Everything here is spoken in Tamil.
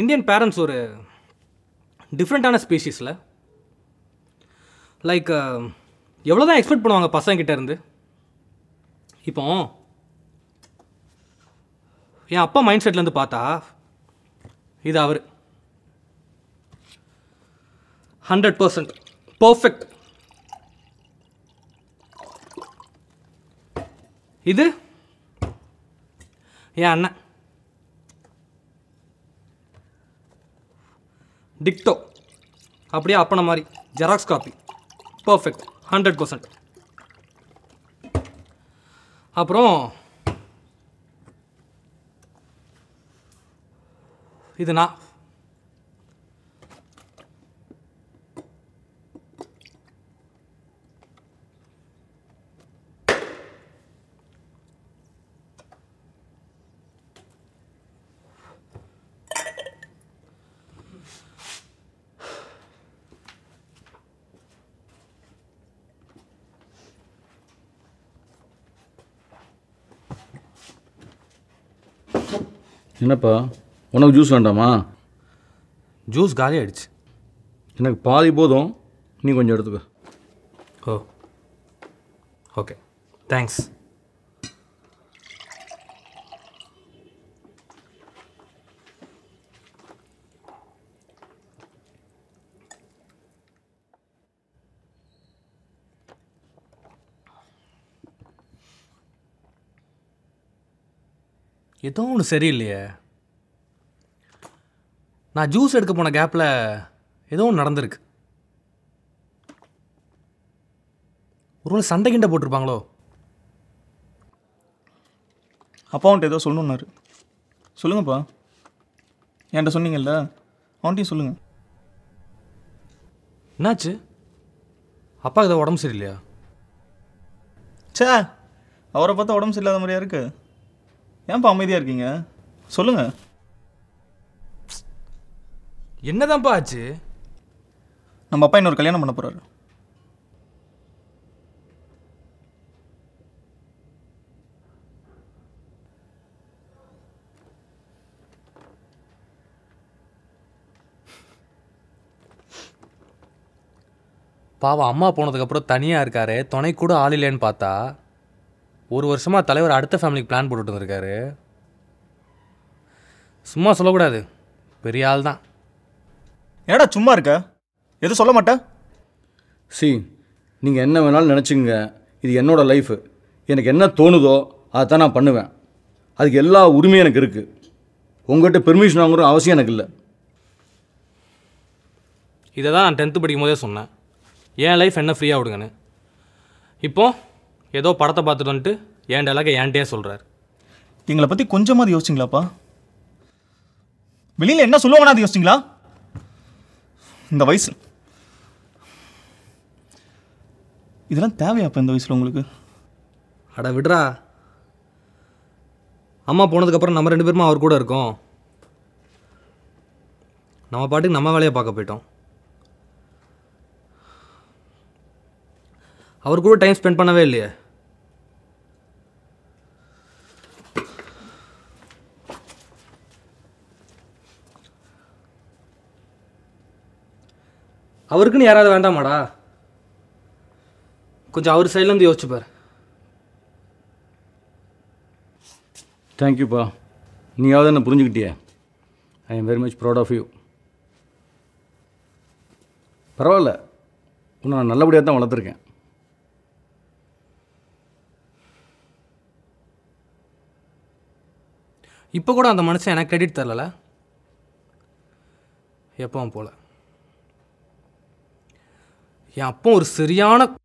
இந்தியன் பேரண்ட்ஸ் ஒரு டிஃப்ரெண்ட்டான ஸ்பீஷீஸில் லைக் எவ்வளோ தான் எக்ஸ்பெக்ட் பண்ணுவாங்க பசங்கிட்ட இருந்து இப்போ என் அப்பா மைண்ட் செட்லேருந்து பார்த்தா இது அவர் ஹண்ட்ரட் பர்சன்ட் பர்ஃபெக்ட் இது என் அண்ணன் டிக்டோ அப்படியே அப்பன மாதிரி xerox copy perfect hundred percent அப்புறம் இது நான் என்னப்பா உனக்கு ஜூஸ் வேண்டாமா ஜூஸ் காலி ஆயிடுச்சு எனக்கு பாதி போதும் நீ கொஞ்சம் எடுத்துக்க ஓ ஓகே தேங்க்ஸ் ஏதோ ஒன்று சரியில்லையே நான் ஜூஸ் எடுக்க போன கேப்பில் ஏதோ ஒன்று நடந்திருக்கு ஒரு சண்டை கிண்டை போட்டிருப்பாங்களோ அப்பாவுன்ட்டு ஏதோ சொல்லணுன்னாரு சொல்லுங்கப்பா என்கிட்ட சொன்னீங்கல்ல அவன்கிட்டையும் சொல்லுங்கள் என்னாச்சு அப்பாவுக்கு இதை உடம்பு சரியில்லையா சே அவரை பார்த்தா உடம்பு சரியில்லாத மாதிரியா இருக்குது ஏன்பா அமைதியாக இருக்கீங்க சொல்லுங்க என்னதான்ப்பா ஆச்சு நம்ம அப்பா இன்னொரு கல்யாணம் பண்ண போறாரு பாவம் அம்மா போனதுக்கப்புறம் தனியாக இருக்காரு துணை கூட ஆள் இல்லைன்னு பார்த்தா ஒரு வருஷமாக தலைவர் அடுத்த ஃபேமிலிக்கு பிளான் போட்டுட்டு வந்திருக்காரு சும்மா சொல்லக்கூடாது பெரிய ஆள் தான் ஏடா சும்மா இருக்க எதுவும் சொல்ல மாட்டேன் சி நீங்கள் என்ன வேணாலும் நினச்சிங்க இது என்னோடய லைஃபு எனக்கு என்ன தோணுதோ அதை தான் நான் பண்ணுவேன் அதுக்கு எல்லா உரிமையும் எனக்கு இருக்குது உங்கள்கிட்ட பெர்மிஷன் வாங்குற அவசியம் எனக்கு இல்லை இதை தான் நான் டென்த்து படிக்கும் போதே சொன்னேன் என் லைஃப் என்ன ஃப்ரீயாக விடுங்கன்னு இப்போது ஏதோ படத்தை பார்த்துட்டு வந்துட்டு ஏன் டைலாக ஏன்டே சொல்கிறார் எங்களை பற்றி கொஞ்சமாவது யோசிச்சிங்களாப்பா வெளியில் என்ன சொல்லுவாங்கன்னா அது யோசிச்சிங்களா இந்த வயசு இதெல்லாம் தேவையாப்பா இந்த வயசில் உங்களுக்கு அட விடுறா அம்மா போனதுக்கப்புறம் நம்ம ரெண்டு பேருமா அவர் கூட இருக்கோம் நம்ம பாட்டுக்கு நம்ம வேலையை பார்க்க போயிட்டோம் அவர் கூட டைம் ஸ்பெண்ட் பண்ணவே இல்லையே அவருக்குன்னு யாராவது வேண்டாமாடா கொஞ்சம் அவர் சைட்லேருந்து யோசிச்சுப்பார் தேங்க்யூப்பா நீயாவது என்ன புரிஞ்சுக்கிட்டியே I am very much proud of you பரவாயில்ல உன்னை நான் நல்லபடியாக தான் வளர்த்துருக்கேன் இப்போ கூட அந்த மனுஷன் எனக்கு கிரெடிட் தரல எப்பவும் போல் என் அப்போ ஒரு சரியான